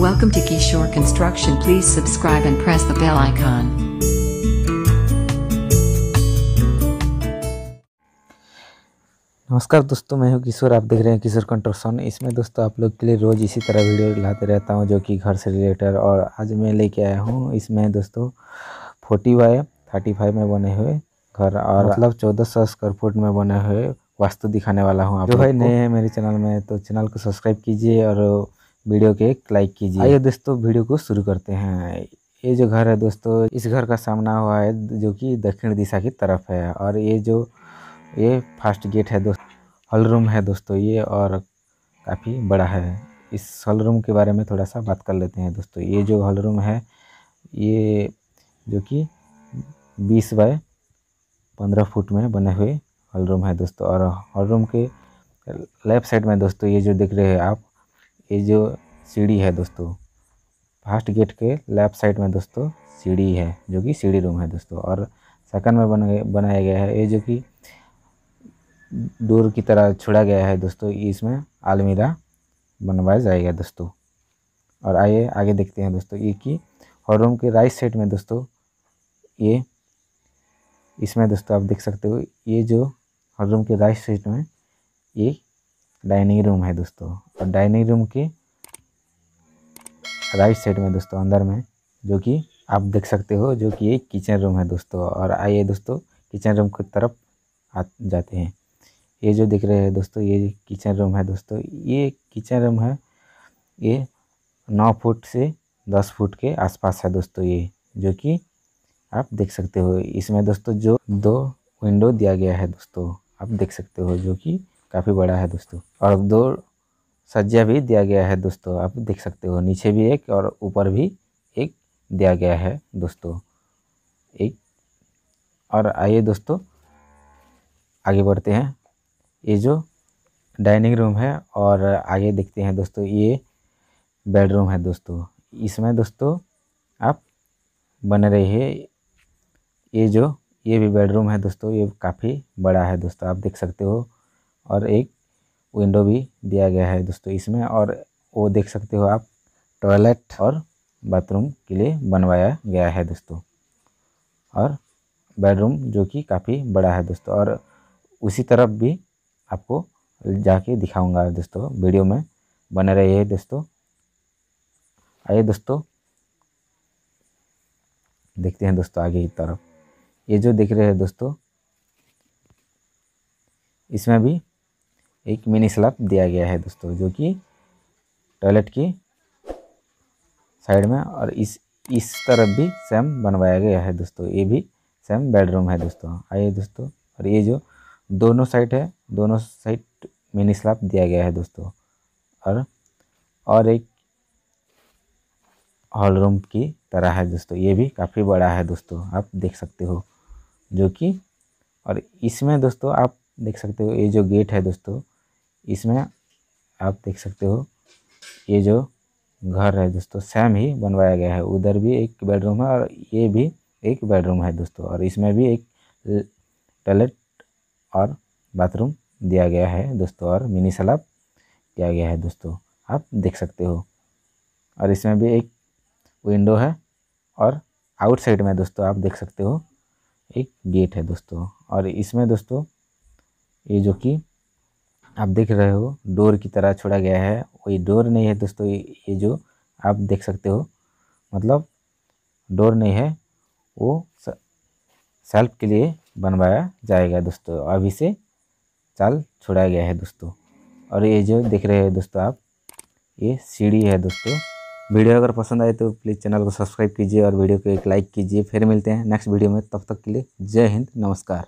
Welcome to Keyshore Construction. Please subscribe and press the bell icon. नमस्कार दोस्तों मैं हूं किशोर आप देख रहे हैं किशोर कंस्ट्रक्शन इसमें दोस्तों आप लोग के लिए रोज़ इसी तरह वीडियो लाते रहता हूं जो कि घर से रिलेटेड और आज मैं लेके आया हूं इसमें दोस्तों फोर्टी बाय थर्टी फाइव में बने हुए घर और मतलब चौदह सौ स्क्वायर फुट में बने हुए वास्तु दिखाने वाला हूँ आप जो भाई नए हैं मेरे चैनल में तो चैनल को सब्सक्राइब कीजिए और वीडियो के एक लाइक कीजिए आइए दोस्तों वीडियो को शुरू करते हैं ये जो घर है दोस्तों इस घर का सामना हुआ है जो कि दक्षिण दिशा की तरफ है और ये जो ये फर्स्ट गेट है दोस्त हॉल रूम है दोस्तों ये और काफ़ी बड़ा है इस हॉल रूम के बारे में थोड़ा सा बात कर लेते हैं दोस्तों ये जो हॉल रूम है ये जो कि बीस बाय पंद्रह फुट में बने हुए हॉल रूम है दोस्तों और हॉल रूम के लेफ्ट साइड में दोस्तों ये जो देख रहे हैं आप ये जो सीढ़ी है दोस्तों फर्स्ट गेट के लेफ्ट साइड में दोस्तों सीढ़ी है जो कि सीढ़ी रूम है दोस्तों और सेकंड में बन बनाया गया है ये जो कि डोर की तरह छुड़ा गया है दोस्तों इसमें आलमीरा बनवाया जाएगा दोस्तों और आइए आगे देखते हैं दोस्तों ये कि हॉल रूम के राइट साइड में दोस्तों ये इसमें दोस्तों आप देख सकते हो ये जो हॉल रूम के राइट साइड में ये डाइनिंग रूम है दोस्तों और डाइनिंग रूम के राइट साइड में दोस्तों अंदर में जो कि आप देख सकते हो जो कि एक किचन रूम है दोस्तों और आइए दोस्तों किचन रूम की तरफ आ जाते हैं ये जो दिख रहे हैं दोस्तों ये किचन रूम है दोस्तों ये किचन रूम है ये नौ फुट से दस फुट के आसपास है दोस्तों ये जो कि आप देख सकते हो इसमें दोस्तों जो दो विंडो दिया गया है दोस्तों आप देख सकते हो जो कि काफ़ी बड़ा है दोस्तों और दो सज्जा भी दिया गया है दोस्तों आप देख सकते हो नीचे भी एक और ऊपर भी एक दिया गया है दोस्तों एक और आइए दोस्तों आगे बढ़ते हैं ये जो डाइनिंग रूम है और आगे देखते हैं दोस्तों ये बेडरूम है दोस्तों इसमें दोस्तों आप बने रहिए ये जो ये भी बेडरूम है दोस्तों ये काफ़ी बड़ा है दोस्तों आप देख सकते हो और एक विंडो भी दिया गया है दोस्तों इसमें और वो देख सकते हो आप टॉयलेट और बाथरूम के लिए बनवाया गया है दोस्तों और बेडरूम जो कि काफ़ी बड़ा है दोस्तों और उसी तरफ भी आपको जाके दिखाऊंगा दोस्तों वीडियो में बने रहिए दोस्तों आइए दोस्तों देखते हैं दोस्तों आगे की तरफ ये जो देख रहे हैं दोस्तों इसमें भी एक मिनी स्लैब दिया गया है दोस्तों जो कि टॉयलेट की साइड में और इस इस तरफ भी सेम बनवाया गया है दोस्तों ये भी सेम बेडरूम है दोस्तों आइए दोस्तों और ये जो दोनों साइड है दोनों साइड मिनी स्लैब दिया गया है दोस्तों और और एक हॉल रूम की तरह है दोस्तों ये भी काफ़ी बड़ा है दोस्तों आप देख सकते हो जो कि और इसमें दोस्तों आप देख सकते हो ये जो गेट है दोस्तों इसमें आप देख सकते हो ये जो घर है दोस्तों सेम ही बनवाया गया है उधर भी एक बेडरूम है और ये भी एक बेडरूम है दोस्तों और इसमें भी एक टॉयलेट और बाथरूम दिया गया है दोस्तों और मिनी सलाब किया गया है दोस्तों आप देख सकते हो और इसमें भी एक विंडो है और आउटसाइड में दोस्तों आप देख सकते हो एक गेट है दोस्तों और इसमें दोस्तों ये जो कि आप देख रहे हो डोर की तरह छोड़ा गया है वही डोर नहीं है दोस्तों ये जो आप देख सकते हो मतलब डोर नहीं है वो सेल्फ के लिए बनवाया जाएगा दोस्तों अभी से चाल छोड़ा गया है दोस्तों और ये जो देख रहे हैं दोस्तों आप ये सीढ़ी है दोस्तों वीडियो अगर पसंद आए तो प्लीज़ चैनल को सब्सक्राइब कीजिए और वीडियो को एक लाइक कीजिए फिर मिलते हैं नेक्स्ट वीडियो में तब तक के लिए जय हिंद नमस्कार